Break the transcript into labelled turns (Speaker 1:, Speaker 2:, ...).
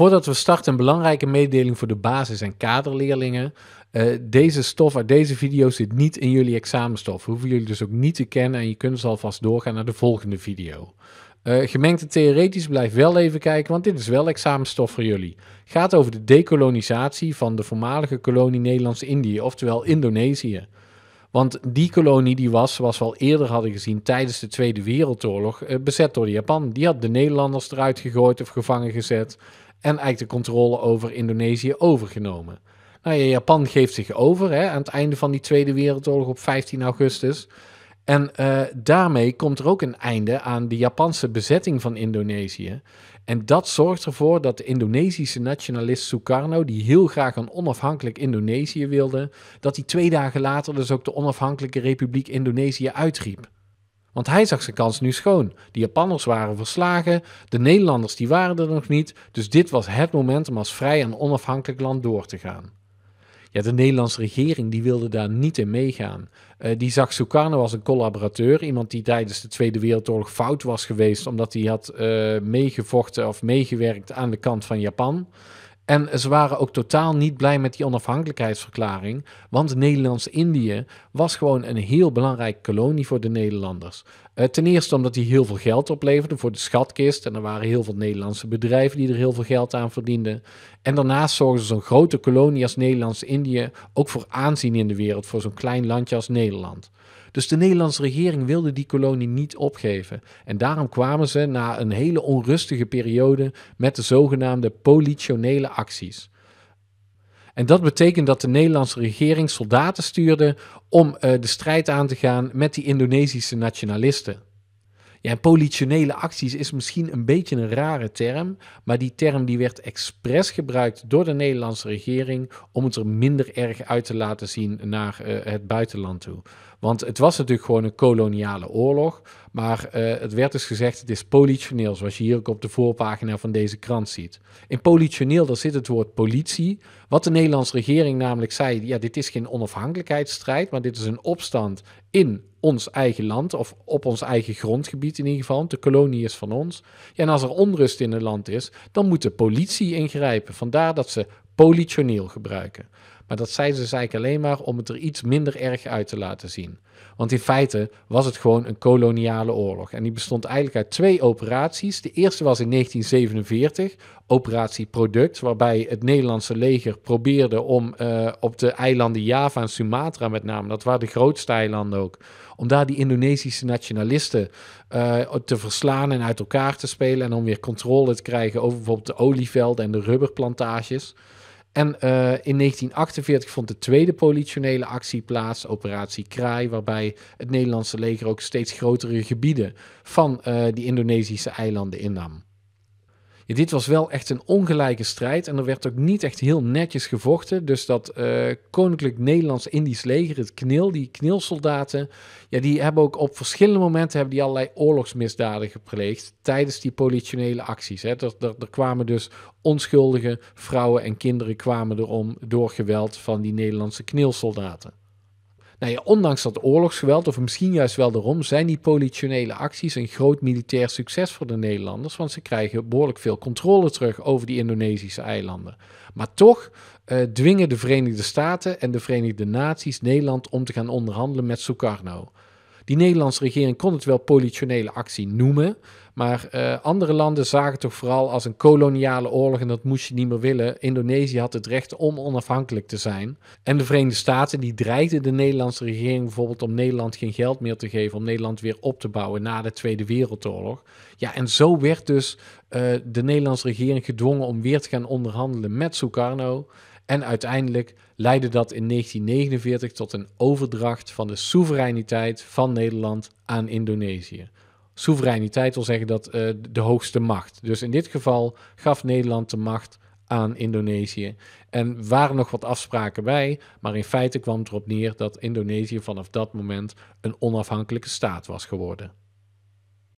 Speaker 1: Voordat we starten, een belangrijke mededeling voor de basis- en kaderleerlingen. Eh, deze stof uit deze video zit niet in jullie examenstof. Hoeven jullie dus ook niet te kennen en je kunt dus alvast doorgaan naar de volgende video. Eh, gemengde theoretisch blijf wel even kijken, want dit is wel examenstof voor jullie. Gaat over de decolonisatie van de voormalige kolonie Nederlands-Indië, oftewel Indonesië. Want die kolonie die was, zoals we al eerder hadden gezien tijdens de Tweede Wereldoorlog, eh, bezet door Japan. Die had de Nederlanders eruit gegooid of gevangen gezet en eigenlijk de controle over Indonesië overgenomen. Nou Japan geeft zich over hè, aan het einde van die Tweede Wereldoorlog op 15 augustus. En eh, daarmee komt er ook een einde aan de Japanse bezetting van Indonesië. En dat zorgt ervoor dat de Indonesische nationalist Sukarno, die heel graag een onafhankelijk Indonesië wilde, dat hij twee dagen later dus ook de onafhankelijke Republiek Indonesië uitriep. Want hij zag zijn kans nu schoon. De Japanners waren verslagen, de Nederlanders die waren er nog niet, dus dit was het moment om als vrij en onafhankelijk land door te gaan. Ja, de Nederlandse regering die wilde daar niet in meegaan. Uh, die zag Sukarno als een collaborateur, iemand die tijdens de Tweede Wereldoorlog fout was geweest omdat hij had uh, meegevochten of meegewerkt aan de kant van Japan. En ze waren ook totaal niet blij met die onafhankelijkheidsverklaring, want Nederlands-Indië was gewoon een heel belangrijke kolonie voor de Nederlanders. Eh, ten eerste omdat die heel veel geld opleverde voor de schatkist. En er waren heel veel Nederlandse bedrijven die er heel veel geld aan verdienden. En daarnaast ze zo'n grote kolonie als Nederlands-Indië ook voor aanzien in de wereld voor zo'n klein landje als Nederland. Dus de Nederlandse regering wilde die kolonie niet opgeven. En daarom kwamen ze na een hele onrustige periode met de zogenaamde politionele acties. En dat betekent dat de Nederlandse regering soldaten stuurde om eh, de strijd aan te gaan met die Indonesische nationalisten. Ja, en politionele acties is misschien een beetje een rare term, maar die term die werd expres gebruikt door de Nederlandse regering om het er minder erg uit te laten zien naar eh, het buitenland toe. Want het was natuurlijk gewoon een koloniale oorlog, maar eh, het werd dus gezegd, het is politioneel, zoals je hier ook op de voorpagina van deze krant ziet. In politioneel, daar zit het woord politie. Wat de Nederlandse regering namelijk zei, ja, dit is geen onafhankelijkheidsstrijd, maar dit is een opstand in ons eigen land, of op ons eigen grondgebied in ieder geval. De kolonie is van ons. Ja, en als er onrust in het land is, dan moet de politie ingrijpen. Vandaar dat ze politioneel gebruiken. Maar dat zeiden ze dus eigenlijk alleen maar om het er iets minder erg uit te laten zien. Want in feite was het gewoon een koloniale oorlog. En die bestond eigenlijk uit twee operaties. De eerste was in 1947, operatie Product, waarbij het Nederlandse leger probeerde om eh, op de eilanden Java en Sumatra met name, dat waren de grootste eilanden ook, om daar die Indonesische nationalisten eh, te verslaan en uit elkaar te spelen en om weer controle te krijgen over bijvoorbeeld de olievelden en de rubberplantages. En eh, in 1948 vond de tweede politionele actie plaats, Operatie Kraai, waarbij het Nederlandse leger ook steeds grotere gebieden van uh, die Indonesische eilanden innam dit was wel echt een ongelijke strijd en er werd ook niet echt heel netjes gevochten. Dus dat eh, Koninklijk Nederlands-Indisch leger, het KNIL, die knil ja, die hebben ook op verschillende momenten hebben die allerlei oorlogsmisdaden gepleegd tijdens die politionele acties. Hè. Er, er, kwamen dus onschuldige vrouwen en kinderen kwamen erom door geweld van die Nederlandse knil nou ondanks dat oorlogsgeweld, of misschien juist wel daarom, zijn die politionele acties een groot militair succes voor de Nederlanders. Want ze krijgen behoorlijk veel controle terug over die Indonesische eilanden. Maar toch eh, dwingen de Verenigde Staten en de Verenigde Naties Nederland om te gaan onderhandelen met Sukarno. Die Nederlandse regering kon het wel politionele actie noemen. Maar eh, andere landen zagen het toch vooral als een koloniale oorlog en dat moest je niet meer willen. Indonesië had het recht om onafhankelijk te zijn. En de Verenigde Staten die dreigden de Nederlandse regering bijvoorbeeld om Nederland geen geld meer te geven, om Nederland weer op te bouwen na de Tweede Wereldoorlog. Ja, en zo werd dus eh, de Nederlandse regering gedwongen om weer te gaan onderhandelen met Sukarno. En uiteindelijk leidde dat in 1949 tot een overdracht van de soevereiniteit van Nederland aan Indonesië. Soevereiniteit wil zeggen dat eh, de hoogste macht. Dus in dit geval gaf Nederland de macht aan Indonesië. En waren nog wat afspraken bij, maar in feite kwam het erop neer dat Indonesië vanaf dat moment een onafhankelijke staat was geworden.